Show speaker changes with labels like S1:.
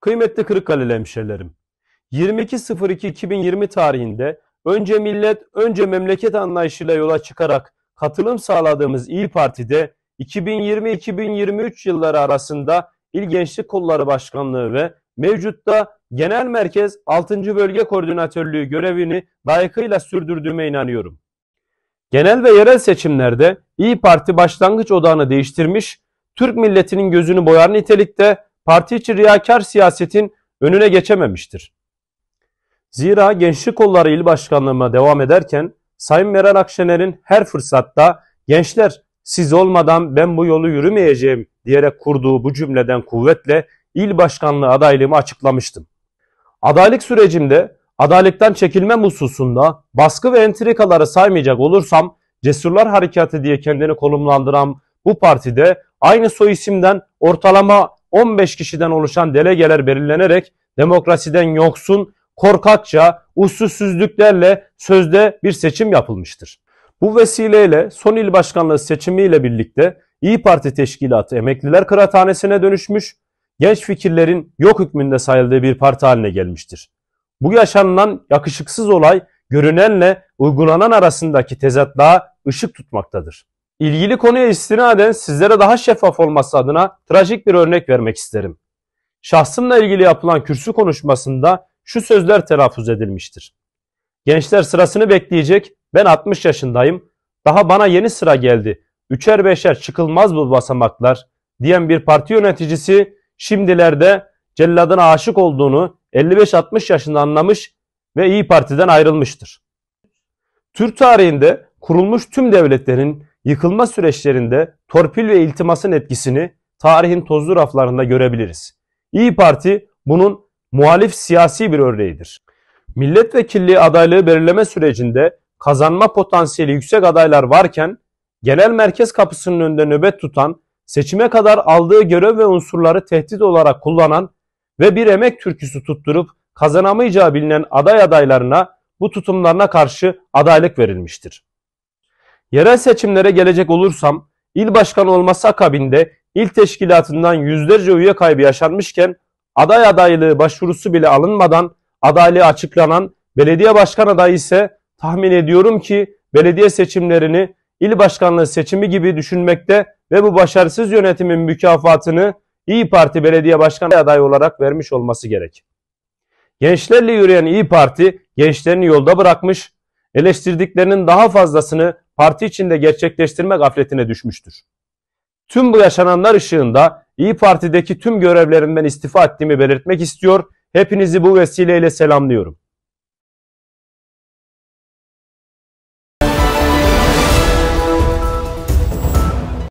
S1: Kıymetli Kırıkkaleli hemşerilerim, 22.02.2020 tarihinde önce millet, önce memleket anlayışıyla yola çıkarak katılım sağladığımız İyi Parti'de 2020-2023 yılları arasında İl Gençlik Kolları Başkanlığı ve mevcutta Genel Merkez 6. Bölge Koordinatörlüğü görevini layıkıyla sürdürdüğüme inanıyorum. Genel ve yerel seçimlerde İyi Parti başlangıç odağını değiştirmiş, Türk milletinin gözünü boyar nitelikte parti içi riyakar siyasetin önüne geçememiştir. Zira gençlik kolları il başkanlığıma devam ederken Sayın Meral Akşener'in her fırsatta gençler siz olmadan ben bu yolu yürümeyeceğim diyerek kurduğu bu cümleden kuvvetle il başkanlığı adaylığımı açıklamıştım. Adaylık sürecimde adaletten çekilmem hususunda baskı ve entrikaları saymayacak olursam Cesurlar Harekatı diye kendini konumlandıran bu partide aynı soy isimden ortalama 15 kişiden oluşan delegeler belirlenerek demokrasiden yoksun, korkakça, usulsüzlüklerle sözde bir seçim yapılmıştır. Bu vesileyle son il başkanlığı seçimiyle birlikte İyi Parti teşkilatı emekliler kıraathanesine dönüşmüş, genç fikirlerin yok hükmünde sayıldığı bir parti haline gelmiştir. Bu yaşanılan yakışıksız olay görünenle uygulanan arasındaki tezatlığa ışık tutmaktadır. İlgili konuya istinaden sizlere daha şeffaf olması adına trajik bir örnek vermek isterim. Şahsımla ilgili yapılan kürsü konuşmasında şu sözler telaffuz edilmiştir. Gençler sırasını bekleyecek, ben 60 yaşındayım, daha bana yeni sıra geldi, üçer beşer çıkılmaz bu basamaklar diyen bir parti yöneticisi şimdilerde celladına aşık olduğunu 55-60 yaşında anlamış ve İyi Parti'den ayrılmıştır. Türk tarihinde kurulmuş tüm devletlerin yıkılma süreçlerinde torpil ve iltimasın etkisini tarihin tozlu raflarında görebiliriz. İyi Parti bunun muhalif siyasi bir örneğidir. Milletvekilliği adaylığı belirleme sürecinde kazanma potansiyeli yüksek adaylar varken genel merkez kapısının önünde nöbet tutan, seçime kadar aldığı görev ve unsurları tehdit olarak kullanan ve bir emek türküsü tutturup kazanamayacağı bilinen aday adaylarına bu tutumlarına karşı adaylık verilmiştir. Yerel seçimlere gelecek olursam il başkanı olması akabinde il teşkilatından yüzlerce üye kaybı yaşanmışken aday adaylığı başvurusu bile alınmadan adaylığı açıklanan belediye başkan adayı ise tahmin ediyorum ki belediye seçimlerini il başkanlığı seçimi gibi düşünmekte ve bu başarısız yönetimin mükafatını İyi Parti belediye başkan adayı olarak vermiş olması gerek. Gençlerle yürüyen İyi Parti gençlerini yolda bırakmış, eleştirdiklerinin daha fazlasını parti içinde gerçekleştirme gafletine düşmüştür. Tüm bu yaşananlar ışığında İyi Parti'deki tüm görevlerimden istifa ettiğimi belirtmek istiyor. Hepinizi bu vesileyle selamlıyorum.